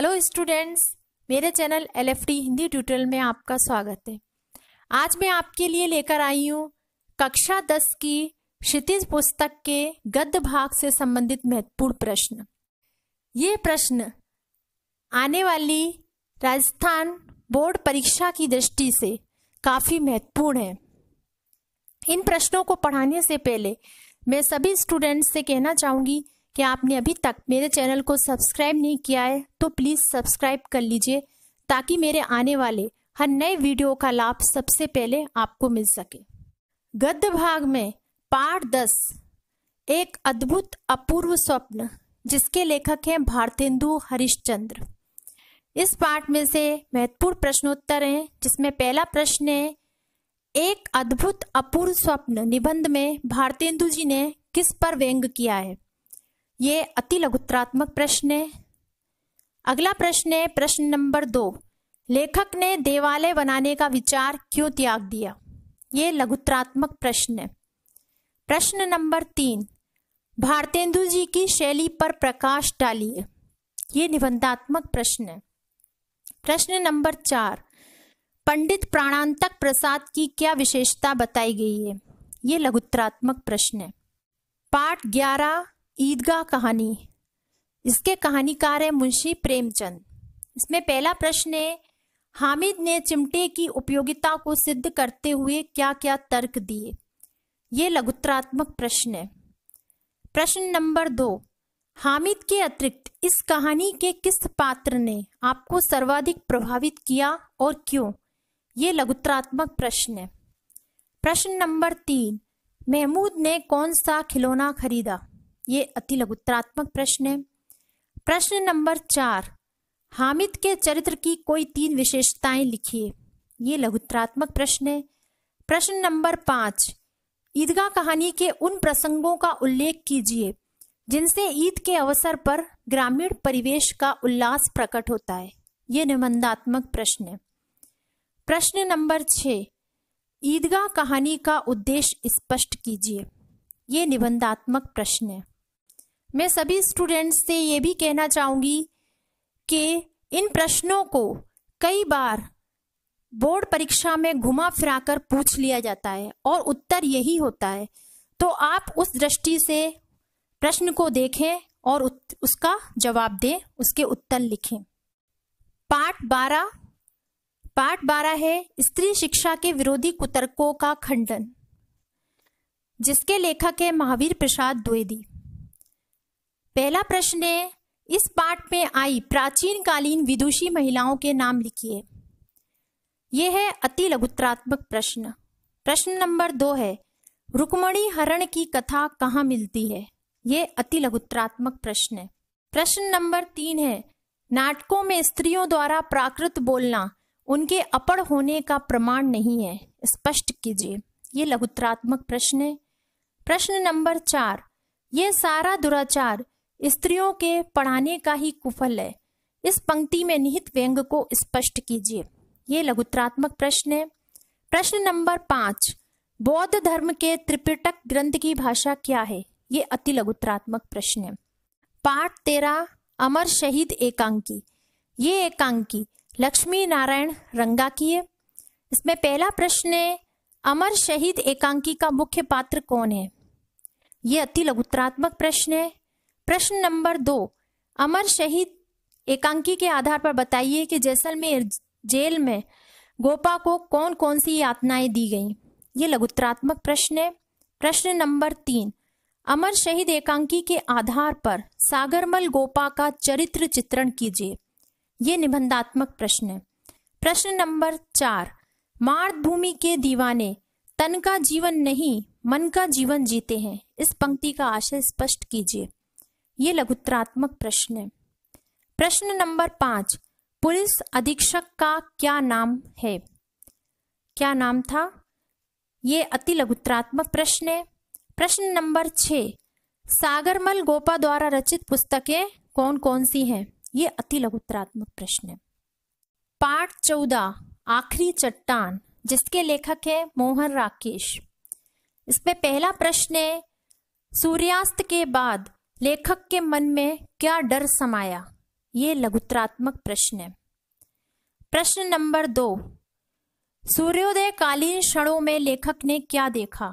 hello students मेरे channel L Hindi tutorial में आपका स्वागत है आज मैं आपके लिए लेकर आई हूँ कक्षा दस की क्षितिज पुस्तक के गद्य भाग से संबंधित महत्वपूर्ण प्रश्न ये प्रश्न आने वाली राजस्थान बोर्ड परीक्षा की दृष्टि से काफ़ी महत्वपूर्ण है इन प्रश्नों को पढ़ाने से पहले मैं सभी स्टूडेंट्स से कहना चाहूँगी क्या आपने अभी तक मेरे चैनल को सब्सक्राइब नहीं किया है तो प्लीज़ सब्सक्राइब कर लीजिए ताकि मेरे आने वाले हर नए वीडियो का लाभ सबसे पहले आपको मिल सके गद्य भाग में पार्ट दस एक अद्भुत अपूर्व स्वप्न जिसके लेखक हैं भारतेंदु हरिश्चंद्र इस पाठ में से महत्वपूर्ण प्रश्नोत्तर हैं जिसमें पहला प्रश्न है एक अद्भुत अपूर्व स्वप्न निबंध में भारतेंदु जी ने किस पर व्यंग किया है ये अति लघुत्रात्मक प्रश्न है अगला प्रश्न है प्रश्न नंबर दो लेखक ने देवालय बनाने का विचार क्यों त्याग दिया ये लघुत्रात्मक प्रश्न है प्रश्न नंबर तीन भारतेंदु जी की शैली पर प्रकाश डालिए ये निबंधात्मक प्रश्न है प्रश्न नंबर चार पंडित प्राणांतक प्रसाद की क्या विशेषता बताई गई है ये लघुत्रात्मक प्रश्न है पाठ ग्यारह ईदगाह कहानी इसके कहानीकार है मुंशी प्रेमचंद इसमें पहला प्रश्न है हामिद ने चिमटे की उपयोगिता को सिद्ध करते हुए क्या क्या तर्क दिए ये लघुत्रात्मक प्रश्न है प्रश्न नंबर दो हामिद के अतिरिक्त इस कहानी के किस पात्र ने आपको सर्वाधिक प्रभावित किया और क्यों ये लघुत्रात्मक प्रश्न है प्रश्न नंबर तीन महमूद ने कौन सा खिलौना खरीदा ये अति लघुत्रात्मक प्रश्न है प्रश्न नंबर चार हामिद के चरित्र की कोई तीन विशेषताएं लिखिए ये लघुत्रात्मक प्रश्न है प्रश्न नंबर पांच ईदगाह कहानी के उन प्रसंगों का उल्लेख कीजिए जिनसे ईद के अवसर पर ग्रामीण परिवेश का उल्लास प्रकट होता है ये निबंधात्मक प्रश्न है प्रश्न नंबर छ ईदगाह कहानी का उद्देश्य स्पष्ट कीजिए ये निबंधात्मक प्रश्न है मैं सभी स्टूडेंट्स से ये भी कहना चाहूंगी कि इन प्रश्नों को कई बार बोर्ड परीक्षा में घुमा फिराकर पूछ लिया जाता है और उत्तर यही होता है तो आप उस दृष्टि से प्रश्न को देखें और उसका जवाब दें उसके उत्तर लिखें पाठ बारह पाठ बारह है स्त्री शिक्षा के विरोधी कुतर्कों का खंडन जिसके लेखक है महावीर प्रसाद द्विवेदी पहला प्रश्न है इस पाठ में आई प्राचीन कालीन विदुषी महिलाओं के नाम लिखिए यह है अति लघुत्रात्मक प्रश्न प्रश्न नंबर दो है रुक्मणी हरण की कथा कहाँ मिलती है ये अति लघुत्रात्मक प्रश्न है प्रश्न नंबर तीन है नाटकों में स्त्रियों द्वारा प्राकृत बोलना उनके अपड़ होने का प्रमाण नहीं है स्पष्ट कीजिए ये लघुत्रात्मक प्रश्न है प्रश्न नंबर चार ये सारा दुराचार स्त्रियों के पढ़ाने का ही कुफल है इस पंक्ति में निहित व्यंग को स्पष्ट कीजिए ये लघुत्रात्मक प्रश्न है प्रश्न नंबर पांच बौद्ध धर्म के त्रिपिटक ग्रंथ की भाषा क्या है ये अति लघुत्रात्मक प्रश्न है पाठ तेरा अमर शहीद एकांकी ये एकांकी लक्ष्मी नारायण रंगा की है इसमें पहला प्रश्न है अमर शहीद एकांकी का मुख्य पात्र कौन है ये अति लघुत्रात्मक प्रश्न है प्रश्न नंबर दो अमर शहीद एकांकी के आधार पर बताइए कि जैसलमेर जेल में गोपा को कौन कौन सी यातनाएं दी गई ये लघुत्रात्मक प्रश्न है प्रश्न नंबर तीन अमर शहीद एकांकी के आधार पर सागरमल गोपा का चरित्र चित्रण कीजिए ये निबंधात्मक प्रश्न है प्रश्न नंबर चार मार्द भूमि के दीवाने तन का जीवन नहीं मन का जीवन जीते हैं इस पंक्ति का आशय स्पष्ट कीजिए ये लघुत्रात्मक प्रश्न है प्रश्न नंबर पांच पुलिस अधीक्षक का क्या नाम है क्या नाम था ये अति लघुत्रात्मक प्रश्न है प्रश्न नंबर छ सागरमल गोपा द्वारा रचित पुस्तकें कौन कौन सी हैं ये अति लघुत्रात्मक प्रश्न है पाठ चौदह आखिरी चट्टान जिसके लेखक है मोहन राकेश इसमें पहला प्रश्न है सूर्यास्त के बाद लेखक के मन में क्या डर समाया ये लघुत्रात्मक प्रश्न है प्रश्न नंबर दो सूर्योदय कालीन क्षणों में लेखक ने क्या देखा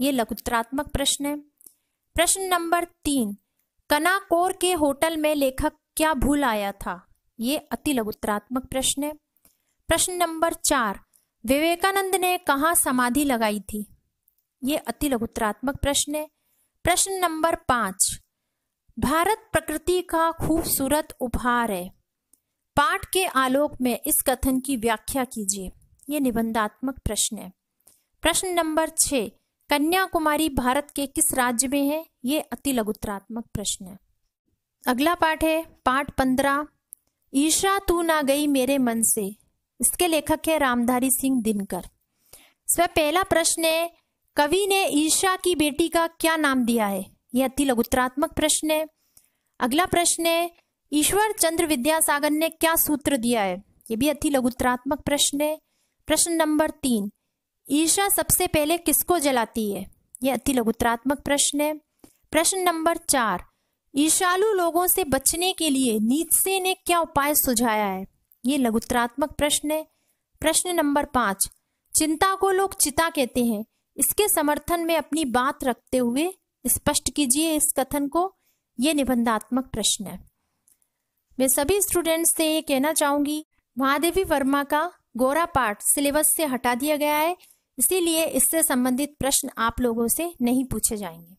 ये लघुत्रात्मक प्रश्न है प्रश्न नंबर तीन कनाकोर के होटल में लेखक क्या भूल आया था ये अति लघुत्रात्मक प्रश्न है प्रश्न नंबर चार विवेकानंद ने कहा समाधि लगाई थी ये अति लघुत्रात्मक प्रश्न है प्रश्न नंबर पांच भारत प्रकृति का खूबसूरत उपहार है पाठ के आलोक में इस कथन की व्याख्या कीजिए ये निबंधात्मक प्रश्न है प्रश्न नंबर छ कन्याकुमारी भारत के किस राज्य में है ये अति लघुत्रात्मक प्रश्न है अगला पाठ है पाठ पंद्रह ईशा तू ना गई मेरे मन से इसके लेखक है रामधारी सिंह दिनकर इसमें पहला प्रश्न है कवि ने ईशा की बेटी का क्या नाम दिया है यह अति लघुत्रात्मक प्रश्न है अगला प्रश्न है ईश्वर चंद्र विद्यासागर ने क्या सूत्र दिया है ये भी अति लघुत्रात्मक प्रश्न है प्रश्न नंबर तीन ईर्षा सबसे पहले किसको जलाती है यह अति लघुत्रात्मक प्रश्न है प्रश्न नंबर चार ईर्षालु लोगों से बचने के लिए नीचसे ने क्या उपाय सुझाया है ये लघुत्रात्मक प्रश्न है प्रश्न नंबर पांच चिंता को लोग चिता कहते हैं इसके समर्थन में अपनी बात रखते हुए स्पष्ट कीजिए इस कथन को ये निबंधात्मक प्रश्न है मैं सभी स्टूडेंट्स से ये कहना चाहूंगी महादेवी वर्मा का गोरा पाठ सिलेबस से हटा दिया गया है इसीलिए इससे संबंधित प्रश्न आप लोगों से नहीं पूछे जाएंगे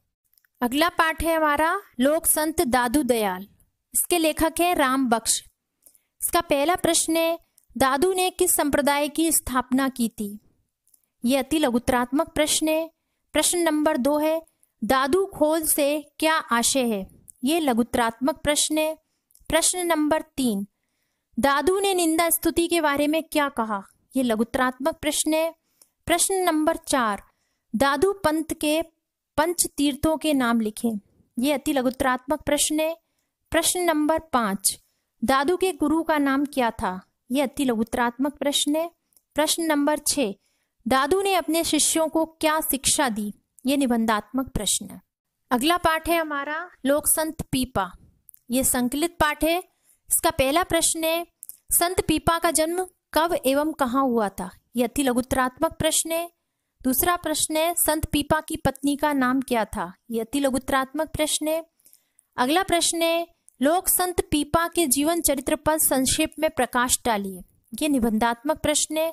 अगला पाठ है हमारा लोक संत दादू दयाल इसके लेखक है राम बख्श इसका पहला प्रश्न है दादू ने किस संप्रदाय की स्थापना की थी ये अति लघुतरात्मक प्रश्न है प्रश्न नंबर दो है दादू खोल से क्या आशय है ये लघुत्रात्मक प्रश्न है प्रश्न नंबर तीन दादू ने निंदा स्तुति के बारे में क्या कहा ये लघुत्रात्मक प्रश्न है प्रश्न नंबर चार दादू पंत के पंच तीर्थों के नाम लिखें ये अति लघुत्रात्मक प्रश्न है प्रश्न नंबर पांच दादू के गुरु का नाम क्या था यह अति लघुत्रात्मक प्रश्न है प्रश्न नंबर छ दादू ने अपने शिष्यों को क्या शिक्षा दी ये निबंधात्मक प्रश्न है अगला पाठ है हमारा लोक संत पीपा ये संकलित पाठ है इसका पहला प्रश्न है संत पीपा का जन्म कब एवं कहाँ हुआ था यह अति लघुत्रात्मक प्रश्न है दूसरा प्रश्न है संत पीपा की पत्नी का नाम क्या था यह अति लघुत्रात्मक प्रश्न है अगला प्रश्न है लोक संत पीपा के जीवन चरित्र पर संक्षेप में प्रकाश डालिए ये निबंधात्मक प्रश्न है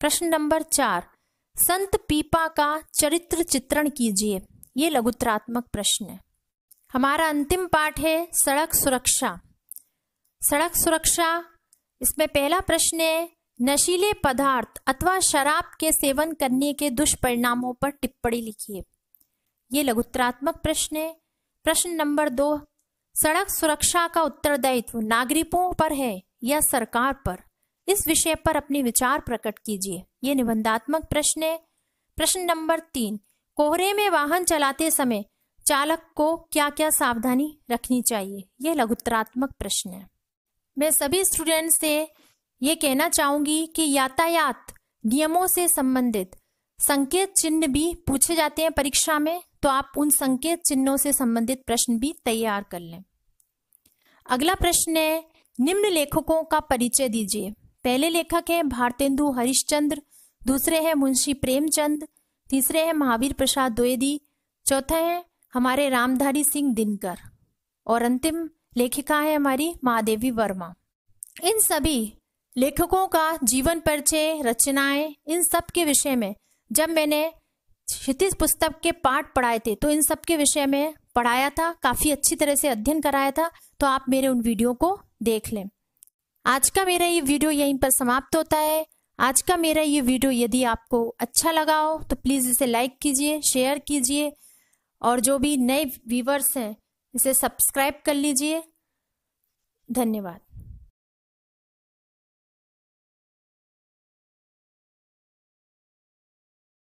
प्रश्न नंबर चार संत पीपा का चरित्र चित्रण कीजिए ये लघुत्रात्मक प्रश्न है हमारा अंतिम पाठ है सड़क सुरक्षा सड़क सुरक्षा इसमें पहला प्रश्न है नशीले पदार्थ अथवा शराब के सेवन करने के दुष्परिणामों पर टिप्पणी लिखिए ये लघुत्रात्मक प्रश्न है प्रश्न नंबर दो सड़क सुरक्षा का उत्तरदायित्व नागरिकों पर है या सरकार पर इस विषय पर अपने विचार प्रकट कीजिए ये निबंधात्मक प्रश्न है प्रश्न नंबर तीन कोहरे में वाहन चलाते समय चालक को क्या क्या सावधानी रखनी चाहिए यह लघुत्तरात्मक प्रश्न है मैं सभी स्टूडेंट से ये कहना चाहूंगी कि यातायात नियमों से संबंधित संकेत चिन्ह भी पूछे जाते हैं परीक्षा में तो आप उन संकेत चिन्हों से संबंधित प्रश्न भी तैयार कर लें अगला प्रश्न है निम्न लेखकों का परिचय दीजिए पहले लेखक हैं भारतेंदु हरिश्चंद्र दूसरे हैं मुंशी प्रेमचंद तीसरे हैं महावीर प्रसाद द्वेदी चौथा है हमारे रामधारी सिंह दिनकर और अंतिम लेखिका है हमारी महादेवी वर्मा इन सभी लेखकों का जीवन परिचय रचनाएं इन सब के विषय में जब मैंने क्षितिज पुस्तक के पाठ पढ़ाए थे तो इन सब के विषय में पढ़ाया था काफी अच्छी तरह से अध्ययन कराया था तो आप मेरे उन वीडियो को देख लें आज का मेरा ये वीडियो यहीं पर समाप्त होता है आज का मेरा ये वीडियो यदि आपको अच्छा लगा हो तो प्लीज़ इसे लाइक कीजिए शेयर कीजिए और जो भी नए व्यूवर्स हैं इसे सब्सक्राइब कर लीजिए धन्यवाद